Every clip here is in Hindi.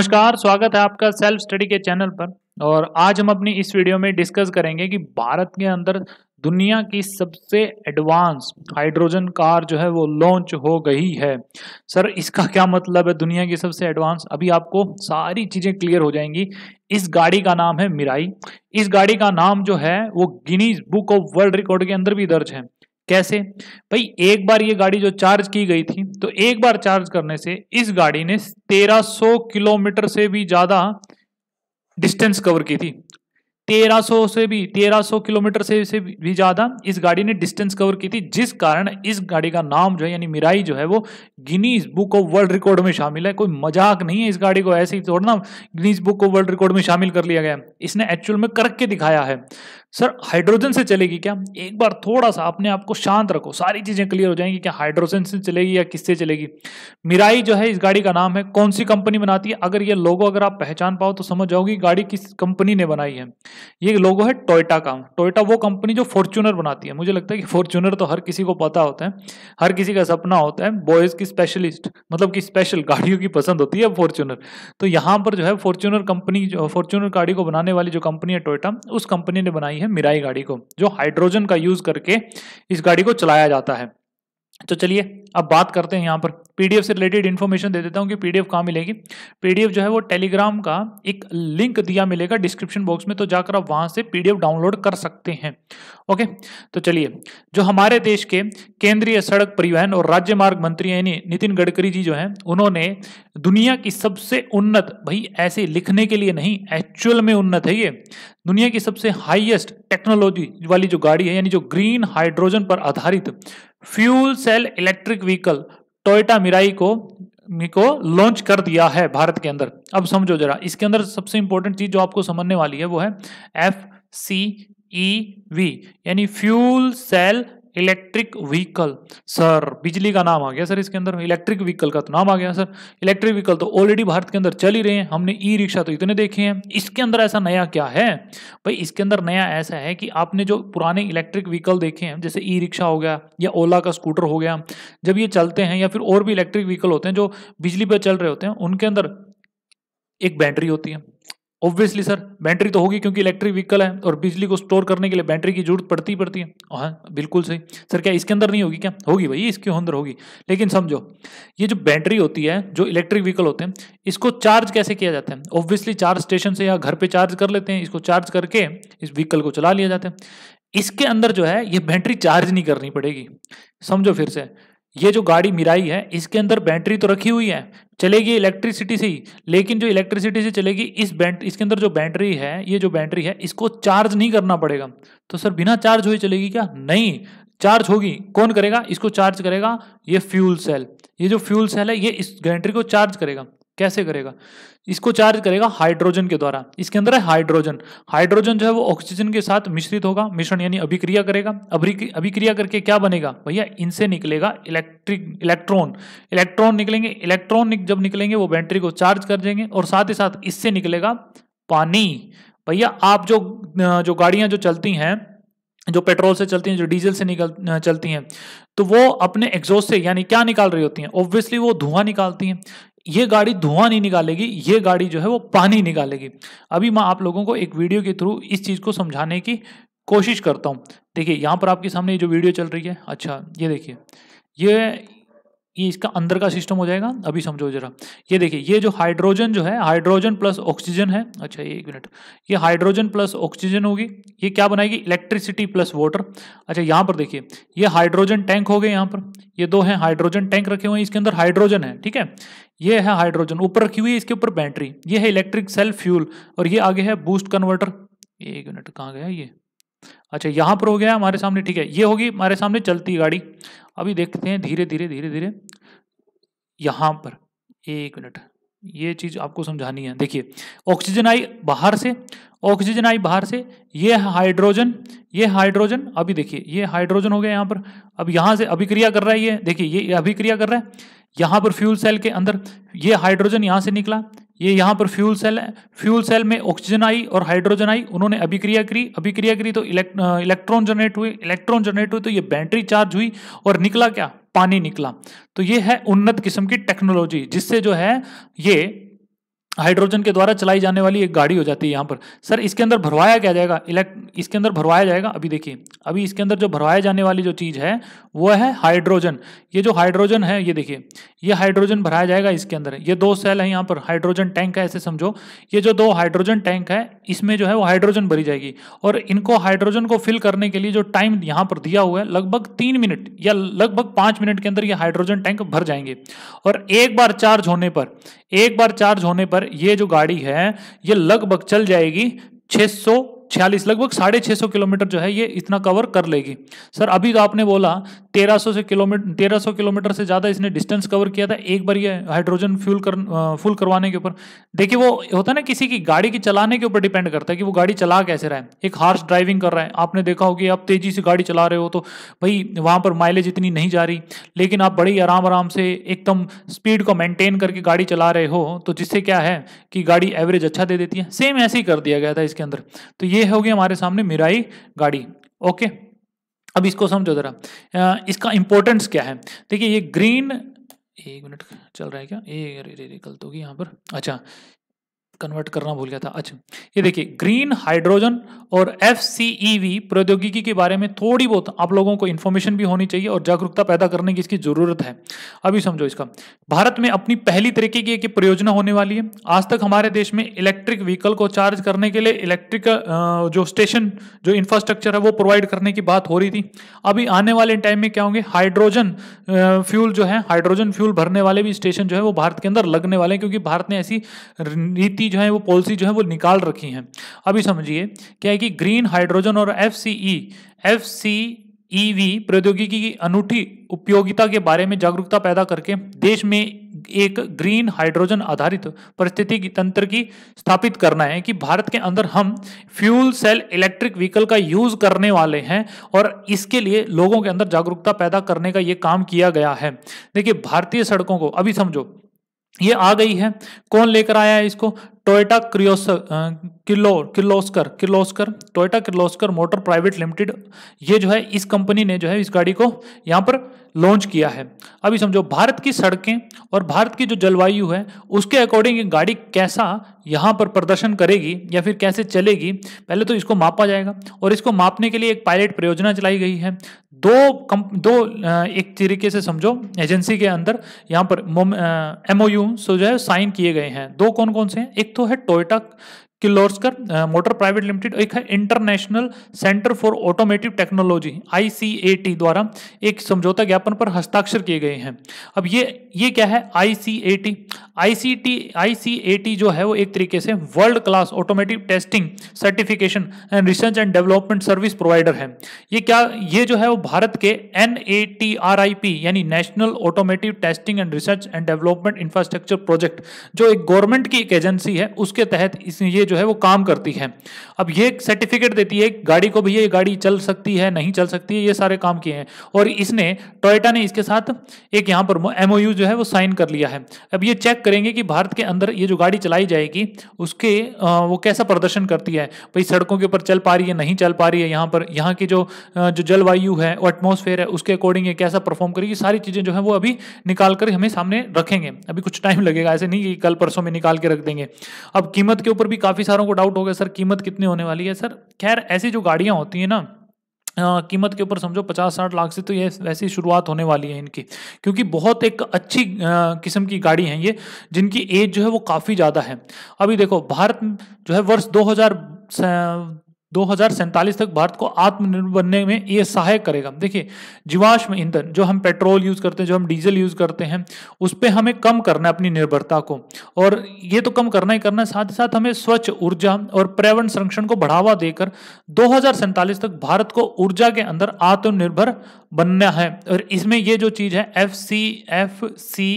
नमस्कार स्वागत है आपका सेल्फ स्टडी के चैनल पर और आज हम अपनी इस वीडियो में डिस्कस करेंगे कि भारत के अंदर दुनिया की सबसे एडवांस हाइड्रोजन कार जो है वो लॉन्च हो गई है सर इसका क्या मतलब है दुनिया की सबसे एडवांस अभी आपको सारी चीज़ें क्लियर हो जाएंगी इस गाड़ी का नाम है मिराई इस गाड़ी का नाम जो है वो Guinness book of world record के अंदर भी दर्ज है कैसे भाई एक बार ये गाड़ी जो चार्ज की गई थी तो एक बार चार्ज करने से इस गाड़ी ने 1300 किलोमीटर से भी ज़्यादा डिस्टेंस कवर की थी 1300 से भी 1300 किलोमीटर से, से भी ज़्यादा इस गाड़ी ने डिस्टेंस कवर की थी जिस कारण इस गाड़ी का नाम जो है यानी मिराई जो है वो Guinness book of world record में शामिल है कोई मजाक नहीं है इस गाड़ी को ऐसे ही तोड़ना Guinness book of world record में शामिल कर लिया गया इसने एक्चुअल में करके दिखाया है सर हाइड्रोजन से चलेगी क्या एक बार थोड़ा सा अपने आप को शांत रखो सारी चीज़ें क्लियर हो जाएंगी क्या हाइड्रोजन से चलेगी या किससे चलेगी मिराई जो है इस गाड़ी का नाम है कौन सी कंपनी बनाती है अगर ये लोगो अगर आप पहचान पाओ तो समझ जाओगी गाड़ी किस कंपनी ने बनाई है ये लोगो है टोयटा का टोयटा वो कंपनी जो फॉर्चूनर बनाती है मुझे लगता है कि फॉर्चूनर तो हर किसी को पता होता है हर किसी का सपना होता है बॉयज़ की स्पेशलिस्ट मतलब की स्पेशल गाड़ियों की पसंद होती है फॉर्चूनर तो यहां पर जो है फॉर्चूनर कंपनी फॉर्चूनर गाड़ी को बनाने वाली जो कंपनी है टोयटा उस कंपनी ने बनाई है मिराई गाड़ी को जो हाइड्रोजन का यूज करके इस गाड़ी को चलाया जाता है तो चलिए अब बात करते हैं यहाँ पर पीडीएफ से रिलेटेड इन्फॉर्मेशन दे देता हूँ कि पीडीएफ कहाँ मिलेगी पीडीएफ जो है वो टेलीग्राम का एक लिंक दिया मिलेगा डिस्क्रिप्शन बॉक्स में तो जाकर आप वहाँ से पीडीएफ डाउनलोड कर सकते हैं ओके तो चलिए जो हमारे देश के केंद्रीय सड़क परिवहन और राज्य मार्ग मंत्री यानी नितिन गडकरी जी जो हैं उन्होंने दुनिया की सबसे उन्नत भाई ऐसे लिखने के लिए नहीं एक्चुअल में उन्नत है ये दुनिया की सबसे हाइएस्ट टेक्नोलॉजी वाली जो गाड़ी है यानी जो ग्रीन हाइड्रोजन पर आधारित fuel cell electric vehicle Toyota Mirai को को लॉन्च कर दिया है भारत के अंदर अब समझो जरा इसके अंदर सबसे इंपॉर्टेंट चीज जो आपको समझने वाली है वो है एफ सी ई वी यानी fuel cell electric vehicle sir बिजली का नाम आ गया सर इसके अंदर इलेक्ट्रिक व्हीकल का तो नाम आ गया सर इलेक्ट्रिक व्हीकल तो ऑलरेडी भारत के अंदर चल ही रहे हैं हमने ई रिक्शा तो इतने देखे हैं इसके अंदर ऐसा नया क्या है भाई इसके अंदर नया ऐसा है कि आपने जो पुराने इलेक्ट्रिक व्हीकल देखे हैं जैसे ई रिक्शा हो गया या ओला का स्कूटर हो गया जब ये चलते हैं या फिर और भी इलेक्ट्रिक व्हीकल होते हैं जो बिजली पर चल रहे होते हैं उनके अंदर एक बैटरी होती है ऑब्वियसली सर बैटरी तो होगी क्योंकि इलेक्ट्रिक व्हीकल है और बिजली को स्टोर करने के लिए बैटरी की जरूरत पड़ती ही पड़ती है हाँ बिल्कुल सही सर क्या इसके अंदर नहीं होगी क्या होगी भाई इसके अंदर होगी लेकिन समझो ये जो बैटरी होती है जो इलेक्ट्रिक व्हीकल होते हैं इसको चार्ज कैसे किया जाता है ऑब्वियसली चार्ज स्टेशन से या घर पर चार्ज कर लेते हैं इसको चार्ज करके इस व्हीकल को चला लिया जाता है इसके अंदर जो है ये बैटरी चार्ज नहीं करनी पड़ेगी समझो फिर से ये जो गाड़ी मिराई है इसके अंदर बैटरी तो रखी हुई है चलेगी इलेक्ट्रिसिटी से ही लेकिन जो इलेक्ट्रिसिटी से चलेगी इस बैट इसके अंदर जो बैटरी है ये जो बैटरी है इसको चार्ज नहीं करना पड़ेगा तो सर बिना चार्ज हुए चलेगी क्या नहीं चार्ज होगी कौन करेगा इसको चार्ज करेगा ये फ्यूल सेल ये जो फ्यूल सेल है ये इस बैटरी को चार्ज करेगा कैसे करेगा इसको चार्ज करेगा हाइड्रोजन के द्वारा इसके अंदर है हाइड्रोजन हाइड्रोजन जो है वो ऑक्सीजन के साथ मिश्रित होगा मिश्रण यानी अभिक्रिया करेगा अभिक्रिया करके क्या बनेगा भैया इनसे निकलेगा इलेक्ट्रिक इलेक्ट्रॉन इलेक्ट्रॉन निकलेंगे इलेक्ट्रॉन निक, जब निकलेंगे वो बैटरी को चार्ज कर देंगे और साथ ही साथ इससे निकलेगा पानी भैया आप जो जो गाड़ियां जो चलती हैं जो पेट्रोल से चलती हैं जो डीजल से निकल चलती हैं तो वो अपने एग्जॉस्ट से यानी क्या निकाल रही होती हैं ऑब्वियसली वो धुआं निकालती हैं ये गाड़ी धुआं नहीं निकालेगी ये गाड़ी जो है वो पानी निकालेगी अभी मैं आप लोगों को एक वीडियो के थ्रू इस चीज़ को समझाने की कोशिश करता हूँ देखिए यहाँ पर आपके सामने जो वीडियो चल रही है अच्छा ये देखिए ये ये इसका अंदर का सिस्टम हो जाएगा अभी समझो जरा ये देखिए ये जो हाइड्रोजन जो है हाइड्रोजन प्लस ऑक्सीजन है अच्छा ये एक मिनट ये हाइड्रोजन प्लस ऑक्सीजन होगी ये क्या बनाएगी इलेक्ट्रिसिटी प्लस वाटर अच्छा यहाँ पर देखिए ये हाइड्रोजन टैंक हो गए यहाँ पर ये दो हैं हाइड्रोजन टैंक रखे हुए हैं इसके अंदर हाइड्रोजन है ठीक है ये है हाइड्रोजन ऊपर रखी हुई है इसके ऊपर बैटरी ये है इलेक्ट्रिक सेल फ्यूल और ये आगे है बूस्ट कन्वर्टर एक मिनट कहाँ गया ये अच्छा यहाँ पर हो गया हमारे सामने ठीक है ये होगी हमारे सामने चलती गाड़ी अभी देखते हैं धीरे धीरे धीरे धीरे यहाँ पर एक मिनट ये चीज़ आपको समझानी है देखिए ऑक्सीजन आई बाहर से ऑक्सीजन आई बाहर से ये हाइड्रोजन ये हाइड्रोजन अभी देखिए ये हाइड्रोजन हो गया यहाँ पर अब यहाँ से अभिक्रिया कर रहा है ये देखिए ये अभिक्रिया कर रहा है यहाँ पर फ्यूल सेल के अंदर ये हाइड्रोजन यहाँ से निकला ये यहाँ पर फ्यूल सेल है फ्यूल सेल में ऑक्सीजन आई और हाइड्रोजन आई उन्होंने अभिक्रिया करी अभिक्रिया करी तो इलेक्ट्रॉन जनरेट हुए इलेक्ट्रॉन जनरेट हुए तो ये बैटरी चार्ज हुई और निकला क्या पानी निकला तो ये है उन्नत किस्म की टेक्नोलॉजी जिससे जो है ये हाइड्रोजन के द्वारा चलाई जाने वाली एक गाड़ी हो जाती है यहाँ पर सर इसके अंदर भरवाया क्या जाएगा इलेक्ट इसके अंदर भरवाया जाएगा अभी देखिए अभी इसके अंदर जो भरवाया जाने वाली जो चीज़ है वो है हाइड्रोजन ये जो हाइड्रोजन है ये देखिए ये हाइड्रोजन भराया जाएगा इसके अंदर ये दो सेल है यहाँ पर हाइड्रोजन टैंक है ऐसे समझो ये जो दो हाइड्रोजन टैंक है इसमें जो है वो हाइड्रोजन भरी जाएगी और इनको हाइड्रोजन को फिल करने के लिए जो टाइम यहाँ पर दिया हुआ है लगभग तीन मिनट या लगभग पाँच मिनट के अंदर ये हाइड्रोजन टैंक भर जाएंगे और एक बार चार्ज होने पर एक बार चार्ज होने पर ये जो गाड़ी है ये लगभग चल जाएगी 600 छियालीस लगभग साढ़े छः सौ किलोमीटर जो है ये इतना कवर कर लेगी सर अभी तो आपने बोला 1300 से किलोमीटर 1300 किलोमीटर से ज़्यादा इसने डिस्टेंस कवर किया था एक बार ये हाइड्रोजन फ्यूल कर फुल करवाने के ऊपर देखिए वो होता है ना किसी की गाड़ी की चलाने के ऊपर डिपेंड करता है कि वो गाड़ी चला कैसे रहा है एक हार्श ड्राइविंग कर रहा है आपने देखा होगी आप तेज़ी से गाड़ी चला रहे हो तो भाई वहाँ पर माइलेज इतनी नहीं जा रही लेकिन आप बड़ी आराम आराम से एकदम स्पीड को मेनटेन करके गाड़ी चला रहे हो तो जिससे क्या है कि गाड़ी एवरेज अच्छा दे देती है सेम ऐसे ही कर दिया गया था इसके अंदर तो ये होगी हमारे सामने मिराई गाड़ी ओके अब इसको समझो ज़रा इसका इंपॉर्टेंस क्या है देखिए ये ग्रीन एक मिनट चल रहा है क्या ये अरे रे गलत होगी यहाँ पर अच्छा कन्वर्ट करना भूल गया था अच्छा ये देखिए ग्रीन हाइड्रोजन और एफ e प्रौद्योगिकी के बारे में थोड़ी बहुत आप लोगों को इन्फॉर्मेशन भी होनी चाहिए और जागरूकता पैदा करने की इसकी ज़रूरत है अभी समझो इसका भारत में अपनी पहली तरीके की एक परियोजना होने वाली है आज तक हमारे देश में इलेक्ट्रिक व्हीकल को चार्ज करने के लिए इलेक्ट्रिक जो स्टेशन जो इंफ्रास्ट्रक्चर है वो प्रोवाइड करने की बात हो रही थी अभी आने वाले टाइम में क्या होंगे हाइड्रोजन फ्यूल जो है हाइड्रोजन फ्यूल भरने वाले भी स्टेशन जो है वो भारत के अंदर लगने वाले क्योंकि भारत ने ऐसी नीति जो है वो पॉलिसी जो है वो निकाल रखी है अभी समझिए क्या है कि ग्रीन हाइड्रोजन और F C E F C EV प्रौद्योगिकी की अनूठी उपयोगिता के बारे में जागरूकता पैदा करके देश में एक ग्रीन हाइड्रोजन आधारित परिस्थिति तंत्र की स्थापित करना है कि भारत के अंदर हम फ्यूल सेल इलेक्ट्रिक व्हीकल का यूज करने वाले हैं और इसके लिए लोगों के अंदर जागरूकता पैदा करने का ये काम किया गया है देखिए भारतीय सड़कों को अभी समझो ये आ गई है कौन लेकर आया है इसको टोयटा क्रियोस किलो Kirloskar Kirloskar Toyota Kirloskar motor private limited ये जो है इस कंपनी ने जो है इस गाड़ी को यहाँ पर लॉन्च किया है अभी समझो भारत की सड़कें और भारत की जो जलवायु है उसके अकॉर्डिंग ये गाड़ी कैसा यहाँ पर प्रदर्शन करेगी या फिर कैसे चलेगी पहले तो इसको मापा जाएगा और इसको मापने के लिए एक पायलट परियोजना चलाई गई है दो कम दो एक तरीके से समझो एजेंसी के अंदर यहाँ पर एम ओ यू जो है साइन किए गए हैं दो कौन कौन से हैं एक तो है Toyota Kirloskar motor private limited एक है international centre for automotive technology ICAT द्वारा एक समझौता ज्ञापन पर हस्ताक्षर किए गए हैं अब ये ये क्या है आईसीएटी आईसीटी आईसीएटी जो है वो एक तरीके से world class automotive testing certification and research and development service provider है ये क्या ये जो है वो भारत के एन यानी national automotive testing and research and development infrastructure project जो एक गवर्नमेंट की एक एजेंसी है उसके तहत इस ये जो है वो काम करती है अब ये सर्टिफिकेट देती है गाड़ी को भैया ये गाड़ी चल सकती है नहीं चल सकती है ये सारे काम किए हैं और इसने टोयटा ने इसके साथ एक यहाँ पर एम जो है वो साइन कर लिया है अब ये चेक करेंगे कि भारत के अंदर ये जो गाड़ी चलाई जाएगी उसके वो कैसा प्रदर्शन करती है भाई सड़कों के ऊपर चल पा रही है नहीं चल पा रही है यहाँ पर यहाँ की जो जो जलवायु है वो एटमोसफेयर है उसके अकॉर्डिंग ये कैसा परफॉर्म करेगी सारी चीज़ें जो है वो अभी निकाल कर हमें सामने रखेंगे अभी कुछ टाइम लगेगा ऐसे नहीं कि कल परसों में निकाल के रख देंगे अब कीमत के ऊपर भी काफ़ी काफ़ी सारों को डाउट हो गया सर कीमत कितनी होने वाली है सर खैर ऐसी जो गाड़ियाँ होती हैं ना आ, कीमत के ऊपर समझो पचास साठ लाख से तो ये वैसी शुरुआत होने वाली है इनकी क्योंकि बहुत एक अच्छी किस्म की गाड़ी है ये जिनकी एज जो है वो काफ़ी ज़्यादा है अभी देखो भारत जो है वर्ष 2000 दो तक भारत को आत्मनिर्भर बनने में ये सहायक करेगा देखिए जीवाश्म ईंधन जो हम पेट्रोल यूज़ करते हैं जो हम डीजल यूज़ करते हैं उस पर हमें कम करना है अपनी निर्भरता को और ये तो कम करना ही करना है साथ ही साथ हमें स्वच्छ ऊर्जा और पर्यावरण संरक्षण को बढ़ावा देकर दो तक भारत को ऊर्जा के अंदर आत्मनिर्भर बनना है और इसमें यह जो चीज़ है F C F C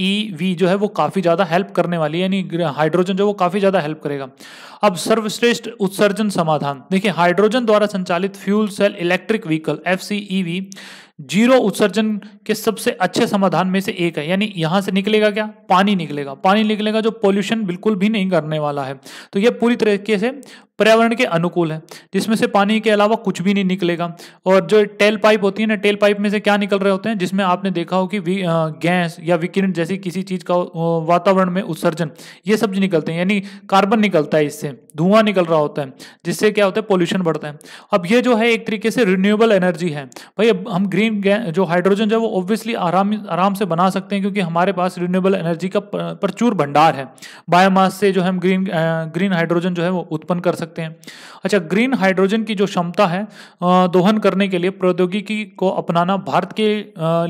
E e V जो है वो काफ़ी ज़्यादा हेल्प करने वाली है यानी हाइड्रोजन जो वो काफ़ी ज़्यादा हेल्प करेगा अब सर्वश्रेष्ठ उत्सर्जन समाधान देखिए हाइड्रोजन द्वारा संचालित fuel cell electric vehicle F C E V zero उत्सर्जन के सबसे अच्छे समाधान में से एक है यानी यहाँ से निकलेगा क्या पानी निकलेगा पानी निकलेगा जो पोल्यूशन बिल्कुल भी नहीं करने वाला है तो यह पूरी तरीके से पर्यावरण के अनुकूल है जिसमें से पानी के अलावा कुछ भी नहीं निकलेगा और जो टेल पाइप होती है ना टेल पाइप में से क्या निकल रहे होते हैं जिसमें आपने देखा हो कि गैस या विकिरण जैसी किसी चीज़ का वातावरण में उत्सर्जन ये सब निकलते हैं यानी कार्बन निकलता है इससे धुआं निकल रहा होता है जिससे क्या होता है पोल्यूशन बढ़ता है अब ये जो है एक तरीके से रिन्यूएबल एनर्जी है भाई अब हम ग्रीन जो हाइड्रोजन जो है वो ऑब्वियसली आराम आराम से बना सकते हैं क्योंकि हमारे पास रिन्यूएबल एनर्जी का प्रचुर भंडार है बायोमास से जो है हम ग्रीन ग्रीन हाइड्रोजन जो है वो उत्पन्न कर सकते सकते हैं अच्छा ग्रीन हाइड्रोजन की जो क्षमता है दोहन करने के लिए प्रौद्योगिकी को अपनाना भारत के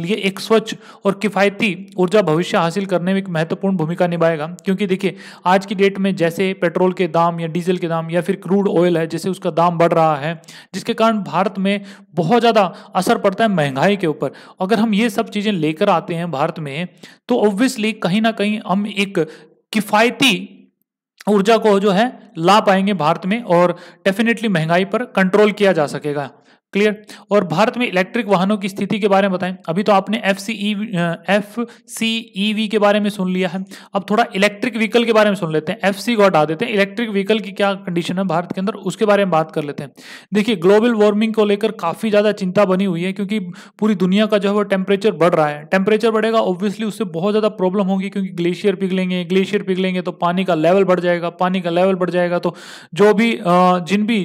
लिए एक स्वच्छ और किफ़ायती ऊर्जा भविष्य हासिल करने में एक महत्वपूर्ण भूमिका निभाएगा क्योंकि देखिए आज की डेट में जैसे पेट्रोल के दाम या डीजल के दाम या फिर क्रूड ऑयल है जैसे उसका दाम बढ़ रहा है जिसके कारण भारत में बहुत ज़्यादा असर पड़ता है महंगाई के ऊपर अगर हम ये सब चीज़ें लेकर आते हैं भारत में तो ऑब्वियसली कहीं ना कहीं हम एक किफ़ायती ऊर्जा को जो है ला पाएंगे भारत में और डेफिनेटली महंगाई पर कंट्रोल किया जा सकेगा क्लियर और भारत में इलेक्ट्रिक वाहनों की स्थिति के बारे में बताएं अभी तो आपने F C E F C E V के बारे में सुन लिया है अब थोड़ा इलेक्ट्रिक व्हीकल के बारे में सुन लेते हैं एफ सी को हटा देते हैं इलेक्ट्रिक व्हीकल की क्या कंडीशन है भारत के अंदर उसके बारे में बात कर लेते हैं देखिए ग्लोबल वार्मिंग को लेकर काफ़ी ज़्यादा चिंता बनी हुई है क्योंकि पूरी दुनिया का जो है वो टेम्परेचर बढ़ रहा है टेम्परेचर बढ़ेगा ऑब्वियसली उससे बहुत ज़्यादा प्रॉब्लम होगी क्योंकि ग्लेशियर पिघलेंगे ग्लेशियर पिघलेंगे तो पानी का लेवल बढ़ जाएगा पानी का लेवल बढ़ जाएगा तो जो भी जिन भी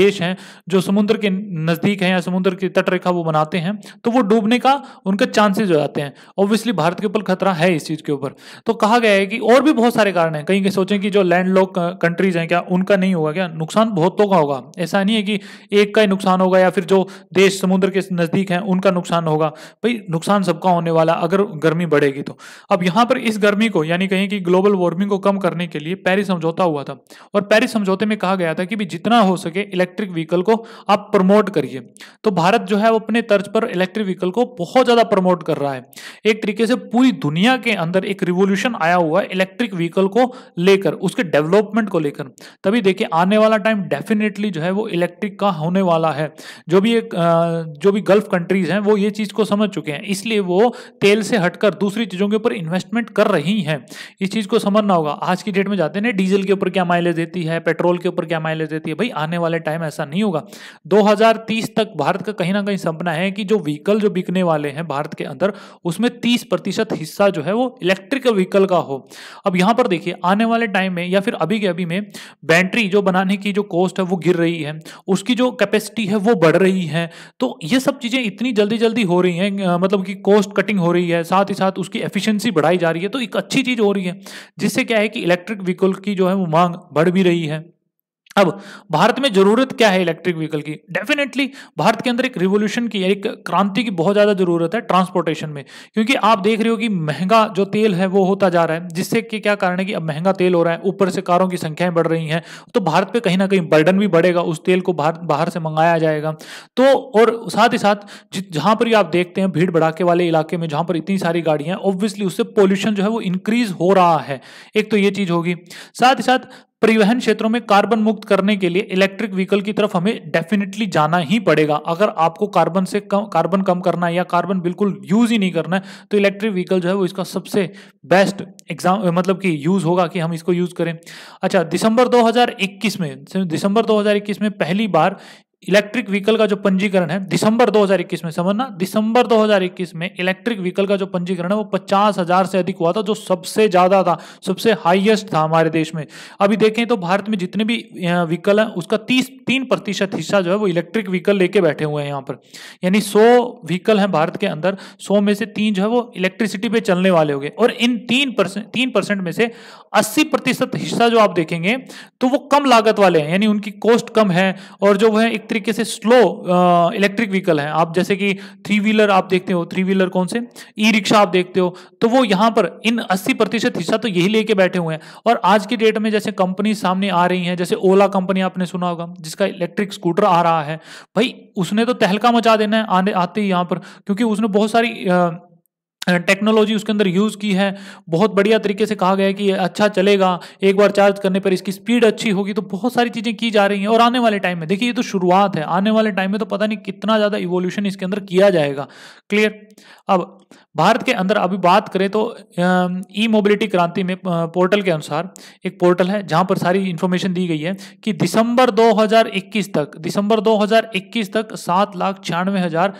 देश हैं जो समुद्र के नज़दीक नज़दीक है या समुद्र की तट रेखा वो बनाते हैं तो वो डूबने का उनके चांसेज हो जाते हैं ऑब्वियसली भारत के ऊपर खतरा है इस चीज़ के ऊपर तो कहा गया है कि और भी बहुत सारे कारण हैं कहीं के सोचें कि जो लैंड लॉक कंट्रीज हैं क्या उनका नहीं होगा क्या नुकसान बहुतों तो का होगा ऐसा नहीं है कि एक का ही नुकसान होगा या फिर जो देश समुद्र के नज़दीक है उनका नुकसान होगा भाई नुकसान सबका होने वाला अगर गर्मी बढ़ेगी तो अब यहां पर इस गर्मी को यानी कहीं कि ग्लोबल वार्मिंग को कम करने के लिए पैरिस समझौता हुआ था और पेरिस समझौते में कहा गया था कि जितना हो सके इलेक्ट्रिक व्हीकल को आप प्रमोट करिए लीजिए तो भारत जो है वो अपने तर्ज पर इलेक्ट्रिक व्हीकल को बहुत ज़्यादा प्रमोट कर रहा है एक तरीके से पूरी दुनिया के अंदर एक रिवोल्यूशन आया हुआ है इलेक्ट्रिक व्हीकल को लेकर उसके डेवलपमेंट को लेकर तभी देखिए आने वाला टाइम डेफिनेटली जो है वो इलेक्ट्रिक का होने वाला है जो भी एक जो भी गल्फ कंट्रीज हैं वो ये चीज़ को समझ चुके हैं इसलिए वो तेल से हटकर दूसरी चीज़ों के ऊपर इन्वेस्टमेंट कर रही है इस चीज़ को समझना होगा आज की डेट में जाते हैं डीजल के ऊपर क्या माइलेज देती है पेट्रोल के ऊपर क्या माइलेज देती है भाई आने वाले टाइम ऐसा नहीं होगा 2030 2030 तक भारत का कहीं ना कहीं सपना है कि जो व्हीकल जो बिकने वाले हैं भारत के अंदर उसमें 30 प्रतिशत हिस्सा जो है वो इलेक्ट्रिकल व्हीकल का हो अब यहाँ पर देखिए आने वाले टाइम में या फिर अभी के अभी में बैटरी जो बनाने की जो कॉस्ट है वो गिर रही है उसकी जो कैपेसिटी है वो बढ़ रही है तो ये सब चीज़ें इतनी जल्दी जल्दी हो रही हैं मतलब कि कॉस्ट कटिंग हो रही है साथ ही साथ उसकी एफिशियंसी बढ़ाई जा रही है तो एक अच्छी चीज़ हो रही है जिससे क्या है कि इलेक्ट्रिक व्हीकल की जो है वो मांग बढ़ भी रही है अब भारत में जरूरत क्या है इलेक्ट्रिक व्हीकल की डेफिनेटली भारत के अंदर एक रिवोल्यूशन की एक क्रांति की बहुत ज़्यादा जरूरत है ट्रांसपोर्टेशन में क्योंकि आप देख रहे हो कि महंगा जो तेल है वो होता जा रहा है जिससे कि क्या कारण है कि अब महंगा तेल हो रहा है ऊपर से कारों की संख्याएं बढ़ रही हैं तो भारत पे कहीं ना कहीं बर्डन भी बढ़ेगा उस तेल को भारत बाहर से मंगाया जाएगा तो और साथ ही साथ जहां पर आप देखते हैं भीड़ भड़ाके वाले इलाके में जहां पर इतनी सारी गाड़ियां ऑब्वियसली उससे पोल्यूशन जो है वो इंक्रीज हो रहा है एक तो ये चीज़ होगी साथ ही साथ परिवहन क्षेत्रों में कार्बन मुक्त करने के लिए इलेक्ट्रिक व्हीकल की तरफ हमें डेफिनेटली जाना ही पड़ेगा अगर आपको कार्बन से कम कार्बन कम करना है या कार्बन बिल्कुल यूज ही नहीं करना है तो इलेक्ट्रिक व्हीकल जो है वो इसका सबसे बेस्ट एग्जाम मतलब कि यूज होगा कि हम इसको यूज करें अच्छा दिसंबर दो में दिसंबर दो में पहली बार इलेक्ट्रिक व्हीकल का जो पंजीकरण है दिसंबर 2021 में समझना दिसंबर 2021 में इलेक्ट्रिक व्हीकल का जो पंजीकरण है वो पचास हजार से अधिक हुआ था जो सबसे ज्यादा था सबसे हाईएस्ट था हमारे देश में अभी देखें तो भारत में जितने भी व्हीकल है उसका तीस तीन प्रतिशत हिस्सा जो है वो इलेक्ट्रिक व्हीकल लेके बैठे हुए हैं यहाँ पर यानी सौ व्हीकल है भारत के अंदर सौ में से तीन जो है वो इलेक्ट्रिसिटी पे चलने वाले हो और इन तीन परसेंट तीन परसेंट में से अस्सी प्रतिशत हिस्सा जो आप देखेंगे तो वो कम लागत वाले हैं यानी उनकी कॉस्ट कम है और जो है एक तरीके से स्लो इलेक्ट्रिक व्हीकल है आप जैसे कि थ्री व्हीलर आप देखते हो थ्री व्हीलर कौन से ई रिक्शा आप देखते हो तो वो यहाँ पर इन अस्सी प्रतिशत हिस्सा तो यही लेके बैठे हुए हैं और आज की डेट में जैसे कंपनी सामने आ रही है जैसे ओला कंपनी आपने सुना होगा जिसका इलेक्ट्रिक स्कूटर आ रहा है भाई उसने तो तहलका मचा देना है आने आते ही यहाँ पर क्योंकि उसने बहुत सारी आ, टेक्नोलॉजी उसके अंदर यूज़ की है बहुत बढ़िया तरीके से कहा गया है कि अच्छा चलेगा एक बार चार्ज करने पर इसकी स्पीड अच्छी होगी तो बहुत सारी चीज़ें की जा रही हैं और आने वाले टाइम में देखिए ये तो शुरुआत है आने वाले टाइम में तो पता नहीं कितना ज़्यादा इवोल्यूशन इसके अंदर किया जाएगा क्लियर अब भारत के अंदर अभी बात करें तो ई मोबिलिटी क्रांति में पोर्टल के अनुसार एक पोर्टल है जहाँ पर सारी इन्फॉर्मेशन दी गई है कि दिसंबर दो तक दिसंबर दो तक सात लाख छियानवे हजार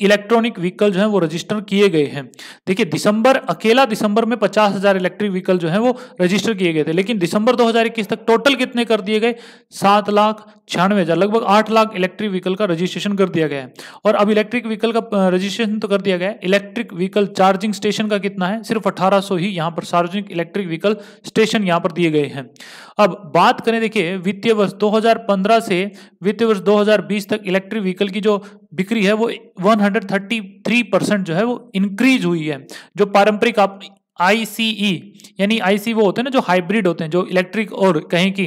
इलेक्ट्रॉनिक व्हीकल जो है वो रजिस्टर किए गए हैं देखिए दिसंबर अकेला दिसंबर में पचास हजार इलेक्ट्रिक व्हीकल जो है वो रजिस्टर किए गए थे लेकिन दिसंबर 2021 तक टोटल कितने कर दिए गए सात लाख छियानवे हजार लगभग आठ लाख इलेक्ट्रिक व्हीकल का रजिस्ट्रेशन कर दिया गया है और अब इलेक्ट्रिक व्हीकल का रजिस्ट्रेशन तो कर दिया गया है इलेक्ट्रिक व्हीकल चार्जिंग स्टेशन का कितना है सिर्फ अठारह ही यहाँ पर सार्वजनिक इलेक्ट्रिक व्हीकल स्टेशन यहाँ पर दिए गए हैं अब बात करें देखिए वित्तीय वर्ष दो से वित्तीय वर्ष दो तक इलेक्ट्रिक व्हीकल की जो बिक्री है वो 133 परसेंट जो है वो इंक्रीज हुई है जो पारंपरिक आप आईसीई e, यानी आईसी e वो होते हैं ना जो हाइब्रिड होते हैं जो इलेक्ट्रिक और कहीं की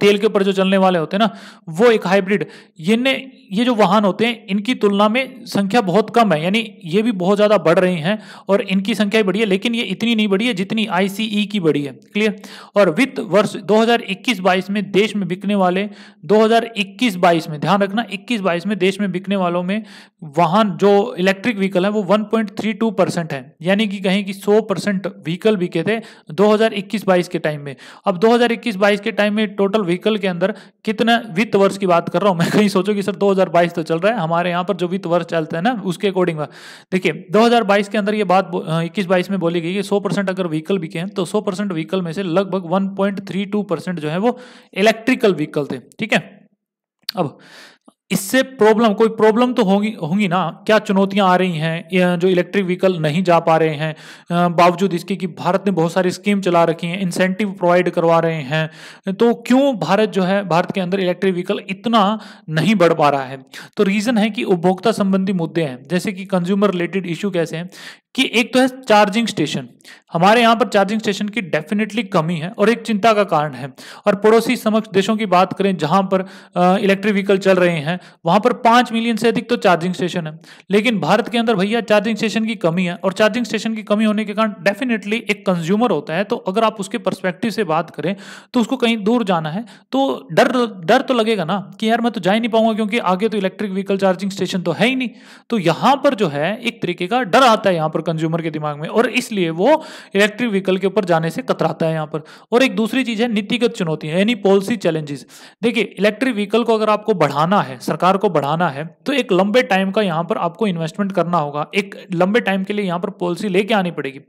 तेल के ऊपर जो चलने वाले होते हैं ना वो एक हाइब्रिड ये ये जो वाहन होते हैं इनकी तुलना में संख्या बहुत कम है यानी ये भी बहुत ज़्यादा बढ़ रही हैं और इनकी संख्या बढ़ी है लेकिन ये इतनी नहीं बढ़ी है जितनी आई e की बढ़ी है क्लियर और वित्त वर्ष 2021-22 में देश में बिकने वाले 2021-22 में ध्यान रखना इक्कीस बाईस में देश में बिकने वालों में वाहन जो इलेक्ट्रिक व्हीकल है वो वन परसेंट है यानी कि कहें कि सौ परसेंट व्हीकल बिके थे दो हज़ार के टाइम में अब दो हज़ार के टाइम में में टोटल व्हीकल के अंदर कितने वित्त वर्ष की बात कर रहा हूं मैं कहीं सोचो कि सर 2022 तो चल रहा है हमारे यहां पर जो वित्त वर्ष चलते हैं ना उसके अकॉर्डिंग देखिए 2022 के अंदर ये बात इक्कीस बाईस में बोली गई कि 100 परसेंट अगर व्हीकल बिके हैं तो 100 परसेंट व्हीकल में से लगभग 1.32 परसेंट जो है वो इलेक्ट्रिकल व्हीकल थे ठीक है अब इससे प्रॉब्लम कोई प्रॉब्लम तो होगी होंगी ना क्या चुनौतियां आ रही हैं जो इलेक्ट्रिक व्हीकल नहीं जा पा रहे हैं बावजूद इसके कि भारत ने बहुत सारी स्कीम चला रखी हैं इंसेंटिव प्रोवाइड करवा रहे हैं तो क्यों भारत जो है भारत के अंदर इलेक्ट्रिक व्हीकल इतना नहीं बढ़ पा रहा है तो रीज़न है कि उपभोक्ता संबंधी मुद्दे हैं जैसे कि कंज्यूमर रिलेटेड इशू कैसे हैं कि एक तो है चार्जिंग स्टेशन हमारे यहाँ पर चार्जिंग स्टेशन की डेफिनेटली कमी है और एक चिंता का कारण है और पड़ोसी समक्ष देशों की बात करें जहाँ पर इलेक्ट्रिक व्हीकल चल रहे हैं वहाँ पर पाँच मिलियन से अधिक तो चार्जिंग स्टेशन है लेकिन भारत के अंदर भैया चार्जिंग स्टेशन की कमी है और चार्जिंग स्टेशन की कमी होने के कारण डेफिनेटली एक कंज्यूमर होता है तो अगर आप उसके परस्पेक्टिव से बात करें तो उसको कहीं दूर जाना है तो डर डर तो लगेगा ना कि यार मैं तो जा ही नहीं पाऊंगा क्योंकि आगे तो इलेक्ट्रिक व्हीकल चार्जिंग स्टेशन तो है ही नहीं तो यहाँ पर जो है एक तरीके का डर आता है यहाँ पर पर कंज्यूमर के दिमाग में और इसलिए वो इलेक्ट्रिक व्हीकल के ऊपर जाने से कतराता है यहाँ पर और एक दूसरी चीज़ है नीतिगत चुनौती यानी पॉलिसी चैलेंजेस देखिए इलेक्ट्रिक व्हीकल को अगर आपको बढ़ाना है सरकार को बढ़ाना है तो एक लंबे टाइम का यहाँ पर आपको इन्वेस्टमेंट करना होगा एक लंबे टाइम के लिए यहाँ पर पॉलिसी लेके आनी पड़ेगी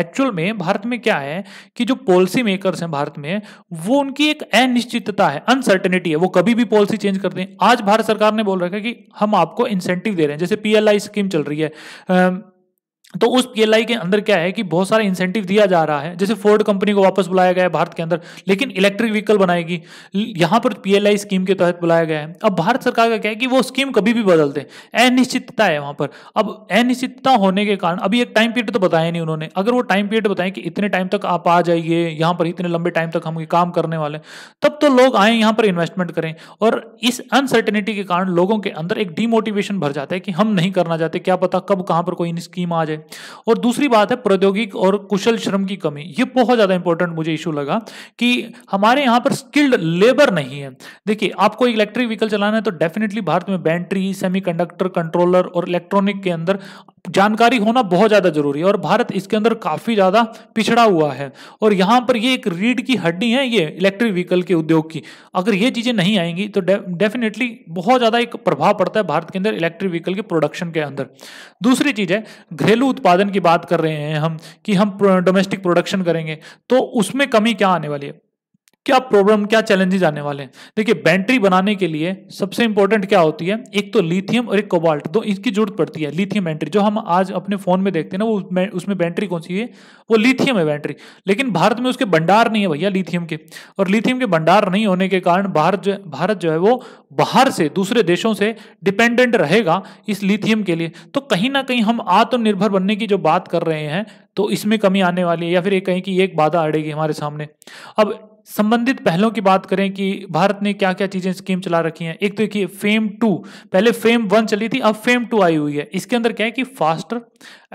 एक्चुअल में भारत में क्या है कि जो पॉलिसी मेकर्स हैं भारत में वो उनकी एक अनिश्चितता है अनसर्टेनिटी है वो कभी भी पॉलिसी चेंज करते हैं आज भारत सरकार ने बोल रखा है कि हम आपको इंसेंटिव दे रहे हैं जैसे पीएलआई स्कीम चल रही है तो उस पीएलआई के अंदर क्या है कि बहुत सारा इंसेंटिव दिया जा रहा है जैसे फोर्ड कंपनी को वापस बुलाया गया है भारत के अंदर लेकिन इलेक्ट्रिक व्हीकल बनाएगी यहां पर पीएलआई स्कीम के तहत बुलाया गया है अब भारत सरकार का क्या है कि वो स्कीम कभी भी बदलते अनिश्चितता है वहां पर अब अनिश्चितता होने के कारण अभी एक टाइम पीरियड तो बताया नहीं उन्होंने अगर वो टाइम पीरियड बताएं कि इतने टाइम तक आप आ जाइए यहां पर इतने लंबे टाइम तक हम काम करने वाले तब तो लोग आए यहां पर इन्वेस्टमेंट करें और इस अनसर्टेनिटी के कारण लोगों के अंदर एक डिमोटिवेशन भर जाता है कि हम नहीं करना चाहते क्या पता कब कहां पर कोई स्कीम आ जाए है और दूसरी बात है प्रौद्योगिक और कुशल श्रम की कमी ये बहुत ज़्यादा इंपॉर्टेंट मुझे इशू लगा कि हमारे यहाँ पर स्किल्ड लेबर नहीं है देखिए आपको इलेक्ट्रिक व्हीकल चलाना है तो डेफिनेटली भारत में बैटरी सेमीकंडक्टर कंट्रोलर और इलेक्ट्रॉनिक के अंदर जानकारी होना बहुत ज़्यादा जरूरी है और भारत इसके अंदर काफ़ी ज़्यादा पिछड़ा हुआ है और यहाँ पर ये एक रीढ़ की हड्डी है ये इलेक्ट्रिक व्हीकल के उद्योग की अगर ये चीज़ें नहीं आएंगी तो डेफिनेटली बहुत ज़्यादा एक प्रभाव पड़ता है भारत के अंदर इलेक्ट्रिक व्हीकल के प्रोडक्शन के अंदर दूसरी चीज़ है घरेलू उत्पादन की बात कर रहे हैं हम कि हम डोमेस्टिक प्रोडक्शन करेंगे तो उसमें कमी क्या आने वाली है क्या प्रॉब्लम क्या चैलेंजेस आने वाले हैं देखिए बैटरी बनाने के लिए सबसे इंपॉर्टेंट क्या होती है एक तो लिथियम और एक कोबाल्ट दो इसकी जरूरत पड़ती है लिथियम बैटरी जो हम आज अपने फोन में देखते हैं ना वो उसमें बैटरी कौन सी है वो लिथियम है बैटरी लेकिन भारत में उसके भंडार नहीं है भैया लिथियम के और लिथियम के भंडार नहीं होने के कारण भारत जो भारत जो है वो बाहर से दूसरे देशों से डिपेंडेंट रहेगा इस लिथियम के लिए तो कहीं ना कहीं हम आत्मनिर्भर बनने की जो बात कर रहे हैं तो इसमें कमी आने वाली है या फिर ये कहें कि एक बाधा अड़ेगी हमारे सामने अब संबंधित पहलों की बात करें कि भारत ने क्या क्या चीजें स्कीम चला रखी हैं एक तो देखिए फेम टू पहले फेम वन चली थी अब फेम टू आई हुई है इसके अंदर क्या है कि faster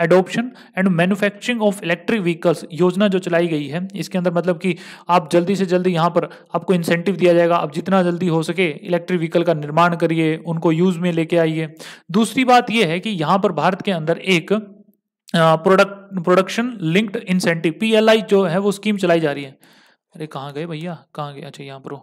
adoption and manufacturing of electric vehicles योजना जो चलाई गई है इसके अंदर मतलब कि आप जल्दी से जल्दी यहाँ पर आपको इंसेंटिव दिया जाएगा आप जितना जल्दी हो सके इलेक्ट्रिक व्हीकल का निर्माण करिए उनको यूज में लेके आइए दूसरी बात यह है कि यहाँ पर भारत के अंदर एक product production linked incentive PLI जो है वो स्कीम चलाई जा रही है अरे कहाँ गए भैया कहाँ गए अच्छा यहाँ पर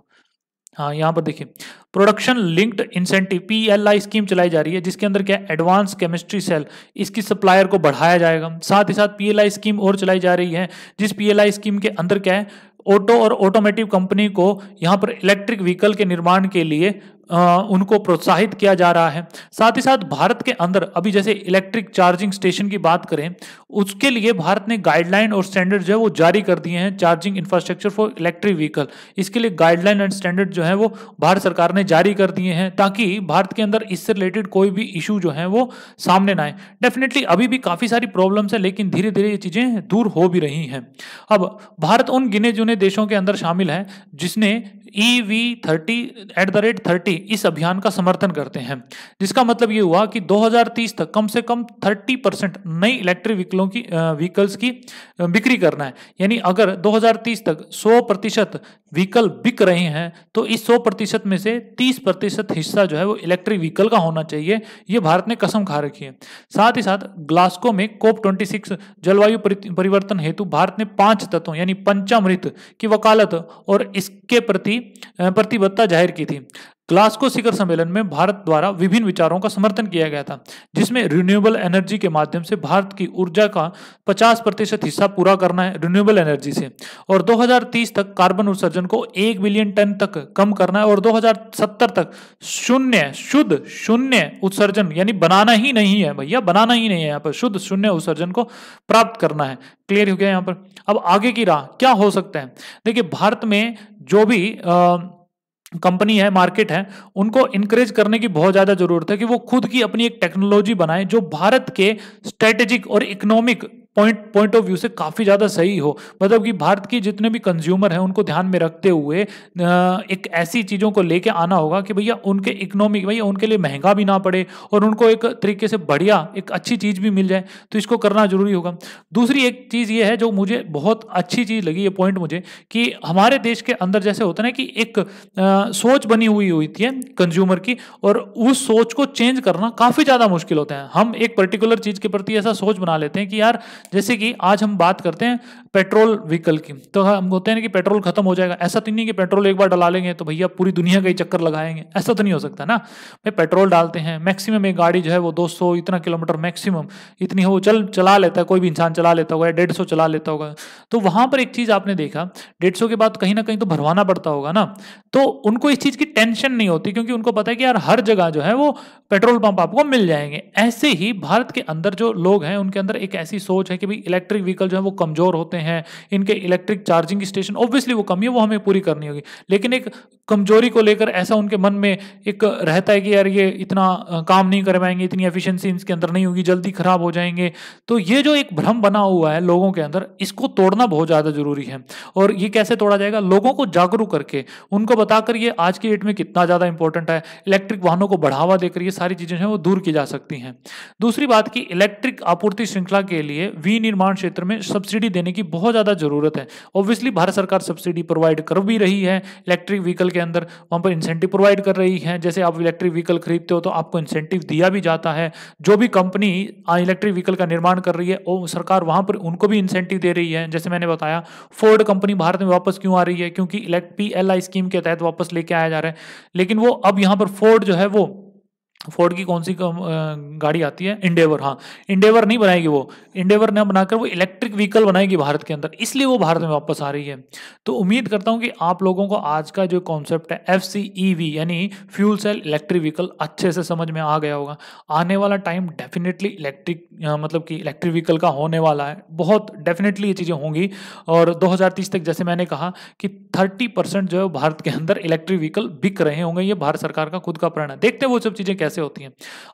हाँ यहाँ पर देखिए production linked incentive PLI scheme चलाई जा रही है जिसके अंदर क्या एडवांस केमिस्ट्री सेल इसकी सप्लायर को बढ़ाया जाएगा साथ ही साथ पीएलआई स्कीम और चलाई जा रही है जिस पीएलआई स्कीम के अंदर क्या है ऑटो और ऑटोमेटिव कंपनी को यहाँ पर इलेक्ट्रिक व्हीकल के निर्माण के लिए उनको प्रोत्साहित किया जा रहा है साथ ही साथ भारत के अंदर अभी जैसे इलेक्ट्रिक चार्जिंग स्टेशन की बात करें उसके लिए भारत ने गाइडलाइन और स्टैंडर्ड जो है वो जारी कर दिए हैं charging infrastructure for electric vehicle इसके लिए गाइडलाइन एंड स्टैंडर्ड जो है वो भारत सरकार ने जारी कर दिए हैं ताकि भारत के अंदर इससे रिलेटेड कोई भी इशू जो है वो सामने ना आए डेफिनेटली अभी भी काफ़ी सारी प्रॉब्लम्स है लेकिन धीरे धीरे ये चीज़ें दूर हो भी रही हैं अब भारत उन गिने चुने देशों के अंदर शामिल है जिसने E e V thirty at the rate thirty इस अभियान का समर्थन करते हैं जिसका मतलब ये हुआ कि 2030 तक कम से कम 30 परसेंट नई इलेक्ट्रिक व्हीकलों की व्हीकल्स की बिक्री करना है यानी अगर 2030 तक 100 प्रतिशत व्हीकल बिक रहे हैं तो इस 100 प्रतिशत में से 30 प्रतिशत हिस्सा जो है वो इलेक्ट्रिक व्हीकल का होना चाहिए ये भारत ने कसम खा रखी है साथ ही साथ ग्लास्को में कोप ट्वेंटी जलवायु परिवर्तन हेतु भारत ने पांच तत्वों यानी पंचामृत की वकालत और इसके प्रति की प्रतिबद्धता जाहिर की थी ग्लास्को शिखर सम्मेलन में भारत द्वारा विभिन्न विचारों का समर्थन किया गया था जिसमें रिन्यूएबल एनर्जी के माध्यम से भारत की ऊर्जा का 50 प्रतिशत हिस्सा पूरा करना है रिन्यूएबल एनर्जी से और 2030 तक कार्बन उत्सर्जन को 1 बिलियन टन तक कम करना है और 2070 तक शून्य शुद्ध शून्य उत्सर्जन यानी बनाना ही नहीं है भैया बनाना ही नहीं है यहाँ पर शुद्ध शून्य उत्सर्जन को प्राप्त करना है क्लियर हो गया यहाँ पर अब आगे की राह क्या हो सकता है देखिए भारत में जो भी कंपनी है मार्केट है उनको इंकरेज करने की बहुत ज़्यादा जरूरत है कि वो खुद की अपनी एक टेक्नोलॉजी बनाए जो भारत के स्ट्रेटेजिक और economic point point of view से काफ़ी ज़्यादा सही हो मतलब कि भारत के जितने भी कंज्यूमर हैं उनको ध्यान में रखते हुए एक ऐसी चीज़ों को लेके आना होगा कि भैया उनके इकोनॉमिक भैया उनके लिए महंगा भी ना पड़े और उनको एक तरीके से बढ़िया एक अच्छी चीज़ भी मिल जाए तो इसको करना जरूरी होगा दूसरी एक चीज़ ये है जो मुझे बहुत अच्छी चीज़ लगी ये पॉइंट मुझे कि हमारे देश के अंदर जैसे होता ना कि एक सोच बनी हुई हुई थी कंज्यूमर की और उस सोच को चेंज करना काफ़ी ज़्यादा मुश्किल होता है हम एक पर्टिकुलर चीज़ के प्रति ऐसा सोच बना लेते हैं कि यार जैसे कि आज हम बात करते हैं पेट्रोल व्हीकल की तो हम होते हैं कि पेट्रोल खत्म हो जाएगा ऐसा तो नहीं कि पेट्रोल एक बार डला लेंगे तो भैया पूरी दुनिया का ही चक्कर लगाएंगे ऐसा तो नहीं हो सकता ना भाई पेट्रोल डालते हैं मैक्सिमम एक गाड़ी जो है वो 200 इतना किलोमीटर मैक्सिमम इतनी हो चल चला लेता है कोई भी इंसान चला लेता होगा या डेढ़ चला लेता होगा तो वहां पर एक चीज़ आपने देखा डेढ़ के बाद कहीं ना कहीं तो भरवाना पड़ता होगा ना तो उनको इस चीज़ की टेंशन नहीं होती क्योंकि उनको पता है कि यार हर जगह जो है वो पेट्रोल पंप आपको मिल जाएंगे ऐसे ही भारत के अंदर जो लोग हैं उनके अंदर एक ऐसी सोच कुछ है कि भाई इलेक्ट्रिक व्हीकल जो है वो कमज़ोर होते हैं इनके इलेक्ट्रिक चार्जिंग स्टेशन ऑब्वियसली वो कमी है वो हमें पूरी करनी होगी लेकिन एक कमजोरी को लेकर ऐसा उनके मन में एक रहता है कि यार ये इतना काम नहीं कर पाएंगे इतनी एफिशिएंसी इनके अंदर नहीं होगी जल्दी खराब हो जाएंगे तो ये जो एक भ्रम बना हुआ है लोगों के अंदर इसको तोड़ना बहुत ज़्यादा ज़रूरी है और ये कैसे तोड़ा जाएगा लोगों को जागरूक करके उनको बताकर ये आज की डेट में कितना ज़्यादा इंपॉर्टेंट है इलेक्ट्रिक वाहनों को बढ़ावा देकर ये सारी चीज़ें हैं वो दूर की जा सकती हैं दूसरी बात कि इलेक्ट्रिक आपूर्ति श्रृंखला के लिए विनिर्माण क्षेत्र में सब्सिडी देने की बहुत ज़्यादा ज़रूरत है ऑब्वियसली भारत सरकार सब्सिडी प्रोवाइड कर भी रही है इलेक्ट्रिक व्हीकल के अंदर वहाँ पर इंसेंटिव प्रोवाइड कर रही है जैसे आप इलेक्ट्रिक व्हीकल खरीदते हो तो आपको इंसेंटिव दिया भी जाता है जो भी कंपनी इलेक्ट्रिक व्हीकल का निर्माण कर रही है वो सरकार वहां पर उनको भी इंसेंटिव दे रही है जैसे मैंने बताया फोर्ड कंपनी भारत में वापस क्यों आ रही है क्योंकि इलेक्ट पी स्कीम के तहत वापस लेके आया जा रहा है लेकिन वो अब यहाँ पर फोर्ड जो है वो फोर्ड की कौन सी गाड़ी आती है इंडेवर हाँ इंडेवर नहीं बनाएगी वो इंडेवर ने बनाकर वो इलेक्ट्रिक व्हीकल बनाएगी भारत के अंदर इसलिए वो भारत में वापस आ रही है तो उम्मीद करता हूँ कि आप लोगों को आज का जो कॉन्सेप्ट है एफ सी ई वी यानी फ्यूल सेल इलेक्ट्रिक व्हीकल अच्छे से समझ में आ गया होगा आने वाला टाइम डेफिनेटली इलेक्ट्रिक मतलब कि इलेक्ट्रिक व्हीकल का होने वाला है बहुत डेफिनेटली ये चीज़ें होंगी और दो तक जैसे मैंने कहा कि थर्टी परसेंट जो है भारत के अंदर इलेक्ट्रिक व्हीकल बिक रहे होंगे ये भारत सरकार का खुद का प्रण है देखते वो सब चीज़ें कैसे होती हैं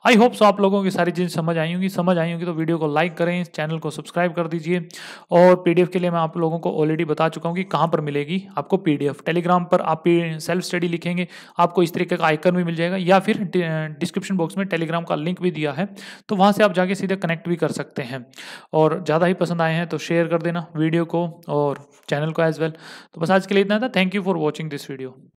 आई होप सो आप लोगों की सारी चीज़ें समझ आई होंगी समझ आई होंगी तो वीडियो को लाइक करें चैनल को सब्सक्राइब कर दीजिए और पीडीएफ के लिए मैं आप लोगों को ऑलरेडी बता चुका हूँ कि कहाँ पर मिलेगी आपको पीडीएफ टेलीग्राम पर आप सेल्फ स्टडी लिखेंगे आपको इस तरीके का आइकन भी मिल जाएगा या फिर डिस्क्रिप्शन बॉक्स में टेलीग्राम का लिंक भी दिया है तो वहाँ से आप जाके सीधे कनेक्ट भी कर सकते हैं और ज़्यादा ही पसंद आए हैं तो शेयर कर देना वीडियो को और चैनल को एज वेल तो बस आज के लिए इतना था thank you for watching this video